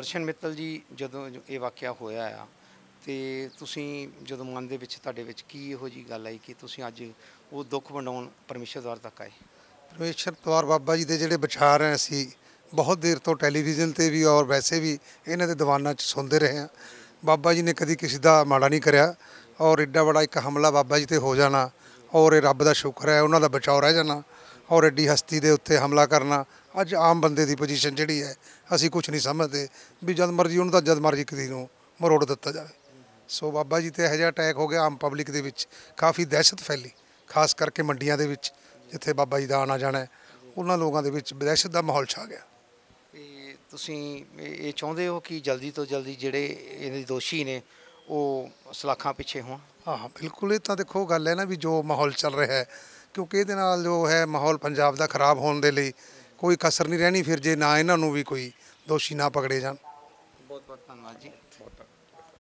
ਦਰਸ਼ਨ ਮਿੱਤਲ ਜੀ ਜਦੋਂ ਇਹ ਵਾਕਿਆ ਹੋਇਆ ਆ ਤੇ ਤੁਸੀਂ ਜਦੋਂ ਮਨ ਦੇ ਵਿੱਚ ਤੁਹਾਡੇ ਵਿੱਚ ਕੀ ਇਹੋ ਜੀ ਗੱਲ ਆਈ ਕਿ ਤੁਸੀਂ ਅੱਜ ਉਹ ਦੁੱਖ ਵੰਡਾਉਣ ਪਰਮੇਸ਼ਰ ਦਵਾਰ ਤੱਕ ਆਏ ਪਰਮੇਸ਼ਰ ਦਵਾਰ ਬਾਬਾ ਜੀ ਦੇ ਜਿਹੜੇ ਵਿਚਾਰ ਐ ਸੀ ਬਹੁਤ ਦੇਰ ਤੋਂ ਟੈਲੀਵਿਜ਼ਨ ਤੇ ਵੀ ਔਰ ਵੈਸੇ ਵੀ ਇਹਨਾਂ ਦੇ ਦੀਵਾਨਾਂ 'ਚ ਸੁਣਦੇ ਰਹੇ ਆ ਬਾਬਾ ਜੀ ਨੇ ਕਦੀ ਕਿਸੇ ਦਾ ਮਾੜਾ ਨਹੀਂ ਕਰਿਆ ਔਰ ਏਡਾ ਬੜਾ ਇੱਕ ਹਮਲਾ ਬਾਬਾ ਜੀ ਤੇ ਹੋ ਜਾਣਾ ਔਰ ਇਹ ਰੱਬ ਦਾ ਸ਼ੁਕਰ ਹੈ ਉਹਨਾਂ ਦਾ ਬਚਾਅ ਰਹਿ ਜਾਣਾ ਔਰ ਐਡੀ ਹਸਤੀ ਦੇ ਉੱਤੇ ਹਮਲਾ ਕਰਨਾ ਅੱਜ ਆਮ ਬੰਦੇ ਦੀ ਪੋਜੀਸ਼ਨ ਜਿਹੜੀ ਹੈ ਅਸੀਂ ਕੁਝ ਨਹੀਂ ਸਮਝਦੇ ਵੀ ਜਦ ਮਰਜ਼ੀ ਉਹਨੂੰ ਤਾਂ ਜਦ ਮਰਜ਼ੀ ਕਿਸੇ ਨੂੰ ਮਰੋੜ ਦਿੱਤਾ ਜਾਵੇ ਸੋ ਬਾਬਾ ਜੀ ਤੇ ਇਹ ਜਿਹਾ ਅਟੈਕ ਹੋ ਗਿਆ ਆਮ ਪਬਲਿਕ ਦੇ ਵਿੱਚ ਕਾਫੀ ਦਹਿਸ਼ਤ ਫੈਲੀ ਖਾਸ ਕਰਕੇ ਮੰਡੀਆਂ ਦੇ ਵਿੱਚ ਜਿੱਥੇ ਬਾਬਾ ਜੀ ਦਾ ਆਣਾ ਜਾਣਾ ਹੈ ਉਹਨਾਂ ਲੋਕਾਂ ਦੇ ਵਿੱਚ ਦਹਿਸ਼ਤ ਦਾ ਮਾਹੌਲ ਛਾ ਗਿਆ ਤੁਸੀਂ ਇਹ ਚਾਹੁੰਦੇ ਹੋ ਕਿ ਜਲਦੀ ਤੋਂ ਜਲਦੀ ਜਿਹੜੇ ਇਹਦੇ ਦੋਸ਼ੀ ਨੇ ਉਹ ਸਲਾਖਾਂ ਪਿੱਛੇ ਹੋਣ ਹਾਂ ਬਿਲਕੁਲ ਇਹ ਤਾਂ ਦੇਖੋ ਗੱਲ ਹੈ ਨਾ ਵੀ ਜੋ ਮਾਹੌਲ ਚੱਲ ਰਿਹਾ ਹੈ ਕਿਉਂਕਿ ਇਹਦੇ ਨਾਲ ਜੋ ਹੈ ਮਾਹੌਲ ਪੰਜਾਬ ਦਾ ਖਰਾਬ ਹੋਣ ਦੇ ਲਈ ਕੋਈ ਕਸਰ ਨਹੀਂ ਰਹਿਣੀ ਫਿਰ ਜੇ ਨਾ ਇਹਨਾਂ ਨੂੰ ਵੀ ਕੋਈ ਦੋਸ਼ੀ ਨਾ ਪਕੜੇ ਜਾਣ ਬਹੁਤ ਬਹੁਤ ਧੰਨਵਾਦ ਜੀ ਬਹੁਤ